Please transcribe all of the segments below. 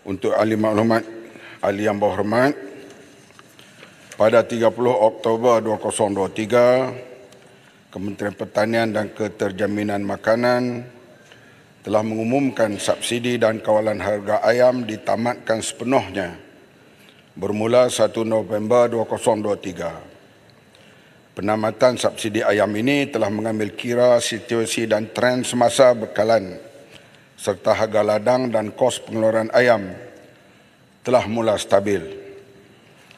Untuk ahli maklumat, ahli yang berhormat, pada 30 Oktober 2023, Kementerian Pertanian dan Keterjaminan Makanan telah mengumumkan subsidi dan kawalan harga ayam ditamatkan sepenuhnya bermula 1 November 2023. Penamatan subsidi ayam ini telah mengambil kira situasi dan tren semasa berkalan serta harga ladang dan kos pengeluaran ayam telah mula stabil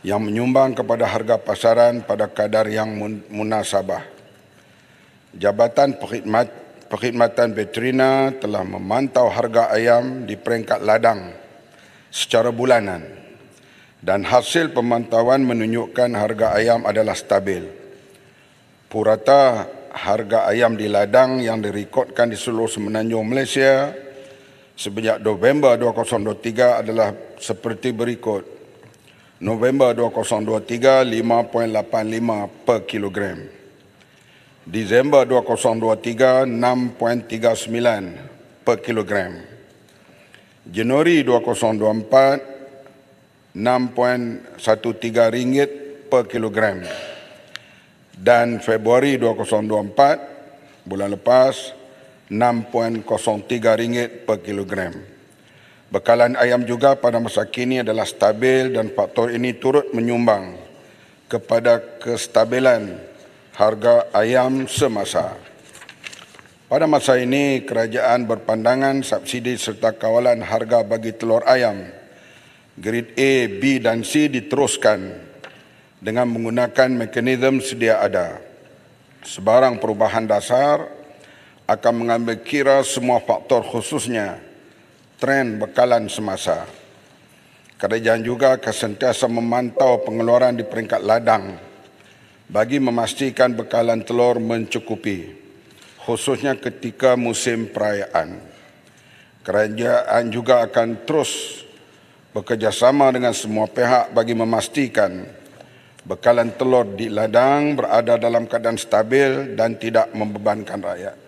yang menyumbang kepada harga pasaran pada kadar yang munasabah. Jabatan Perkhidmat, Perkhidmatan Veterina telah memantau harga ayam di peringkat ladang secara bulanan dan hasil pemantauan menunjukkan harga ayam adalah stabil. Purata harga ayam di ladang yang direkodkan di seluruh semenanjung Malaysia Sebanyak November 2023 adalah seperti berikut. November 2023 5.85 per kilogram. Disember 2023 6.39 per kilogram. Januari 2024 6.13 ringgit per kilogram. Dan Februari 2024 bulan lepas 6.03 ringgit per kilogram. Bekalan ayam juga pada masa kini adalah stabil dan faktor ini turut menyumbang kepada kestabilan harga ayam semasa. Pada masa ini, kerajaan berpandangan subsidi serta kawalan harga bagi telur ayam grade A, B dan C diteruskan dengan menggunakan mekanisme sedia ada. Sebarang perubahan dasar akan mengambil kira semua faktor khususnya tren bekalan semasa. Kerajaan juga akan sentiasa memantau pengeluaran di peringkat ladang bagi memastikan bekalan telur mencukupi khususnya ketika musim perayaan. Kerajaan juga akan terus bekerjasama dengan semua pihak bagi memastikan bekalan telur di ladang berada dalam keadaan stabil dan tidak membebankan rakyat.